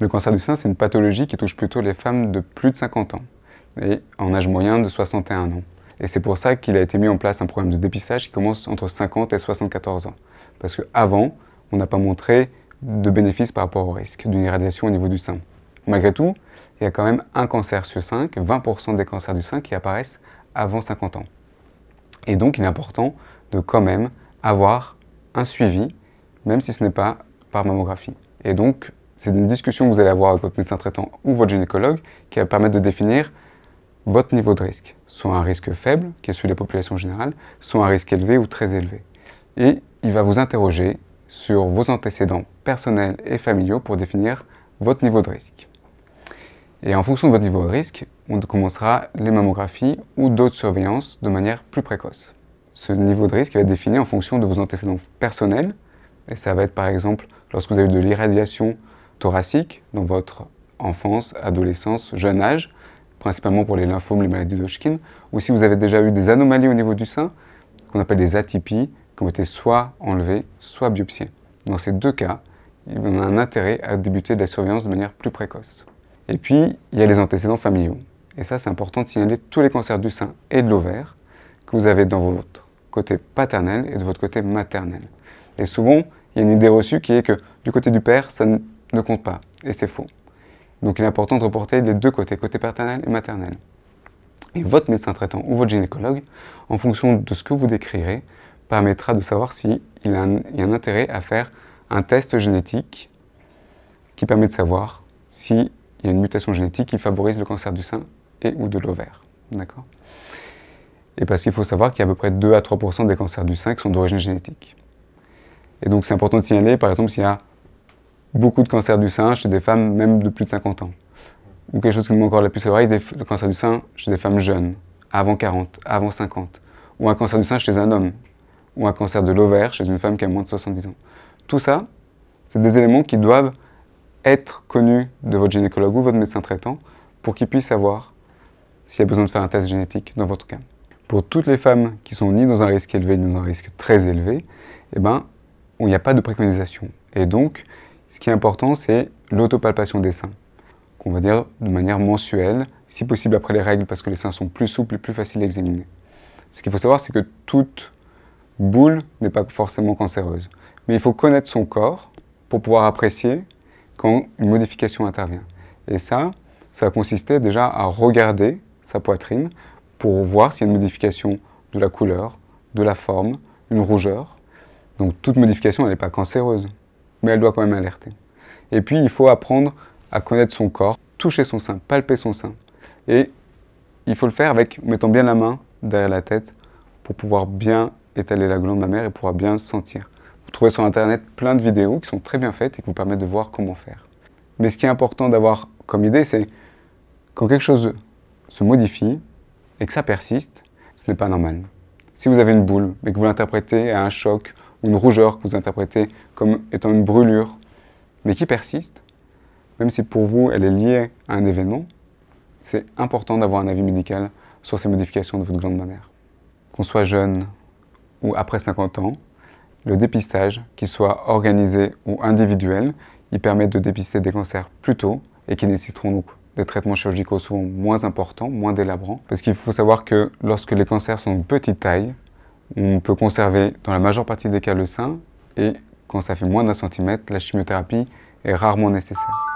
Le cancer du sein, c'est une pathologie qui touche plutôt les femmes de plus de 50 ans et en âge moyen de 61 ans. Et c'est pour ça qu'il a été mis en place un programme de dépistage qui commence entre 50 et 74 ans. Parce qu'avant, on n'a pas montré de bénéfice par rapport au risque d'une irradiation au niveau du sein. Malgré tout, il y a quand même un cancer sur 5, 20% des cancers du sein qui apparaissent avant 50 ans. Et donc, il est important de quand même avoir un suivi, même si ce n'est pas par mammographie. Et donc, c'est une discussion que vous allez avoir avec votre médecin traitant ou votre gynécologue qui va permettre de définir votre niveau de risque, soit un risque faible, qui est celui des populations générales, soit un risque élevé ou très élevé. Et il va vous interroger sur vos antécédents personnels et familiaux pour définir votre niveau de risque. Et en fonction de votre niveau de risque, on commencera les mammographies ou d'autres surveillances de manière plus précoce. Ce niveau de risque va être défini en fonction de vos antécédents personnels, et ça va être par exemple lorsque vous avez de l'irradiation thoracique dans votre enfance, adolescence, jeune âge, principalement pour les lymphomes, les maladies d'Hodgkin, ou si vous avez déjà eu des anomalies au niveau du sein, qu'on appelle des atypies, qui ont été soit enlevées, soit biopsiées. Dans ces deux cas, on a un intérêt à débuter de la surveillance de manière plus précoce. Et puis, il y a les antécédents familiaux. Et ça, c'est important de signaler tous les cancers du sein et de l'ovaire que vous avez dans votre côté paternel et de votre côté maternel. Et souvent, il y a une idée reçue qui est que du côté du père, ça ne ne compte pas. Et c'est faux. Donc il est important de reporter les deux côtés, côté paternel et maternel. Et votre médecin traitant ou votre gynécologue, en fonction de ce que vous décrirez, permettra de savoir s'il y a, a, un intérêt à faire un test génétique qui permet de savoir s'il y a une mutation génétique qui favorise le cancer du sein et ou de l'ovaire. D'accord Et parce qu'il faut savoir qu'il y a à peu près 2 à 3 des cancers du sein qui sont d'origine génétique. Et donc c'est important de signaler, par exemple, s'il y a beaucoup de cancers du sein chez des femmes même de plus de 50 ans. Ou quelque chose qui m'a encore la plus y des cancers du sein chez des femmes jeunes, avant 40, avant 50. Ou un cancer du sein chez un homme. Ou un cancer de l'ovaire chez une femme qui a moins de 70 ans. Tout ça, c'est des éléments qui doivent être connus de votre gynécologue ou votre médecin traitant pour qu'il puisse savoir s'il y a besoin de faire un test génétique dans votre cas. Pour toutes les femmes qui sont ni dans un risque élevé ni dans un risque très élevé, eh ben, il n'y a pas de préconisation. Et donc, ce qui est important, c'est l'autopalpation des seins, qu'on va dire de manière mensuelle, si possible après les règles, parce que les seins sont plus souples et plus faciles à examiner. Ce qu'il faut savoir, c'est que toute boule n'est pas forcément cancéreuse. Mais il faut connaître son corps pour pouvoir apprécier quand une modification intervient. Et ça, ça consistait déjà à regarder sa poitrine pour voir s'il y a une modification de la couleur, de la forme, une rougeur. Donc toute modification, elle n'est pas cancéreuse mais elle doit quand même alerter. Et puis, il faut apprendre à connaître son corps, toucher son sein, palper son sein. Et il faut le faire avec mettant bien la main derrière la tête pour pouvoir bien étaler la glande mammaire et pouvoir bien sentir. Vous trouvez sur internet plein de vidéos qui sont très bien faites et qui vous permettent de voir comment faire. Mais ce qui est important d'avoir comme idée, c'est quand quelque chose se modifie et que ça persiste, ce n'est pas normal. Si vous avez une boule et que vous l'interprétez à un choc ou une rougeur que vous interprétez comme étant une brûlure, mais qui persiste, même si pour vous elle est liée à un événement, c'est important d'avoir un avis médical sur ces modifications de votre glande mammaire. Qu'on soit jeune ou après 50 ans, le dépistage, qu'il soit organisé ou individuel, il permet de dépister des cancers plus tôt et qui nécessiteront donc des traitements chirurgicaux souvent moins importants, moins délabrants. Parce qu'il faut savoir que lorsque les cancers sont de petite taille, on peut conserver dans la majeure partie des cas le sein et quand ça fait moins d'un centimètre, la chimiothérapie est rarement nécessaire.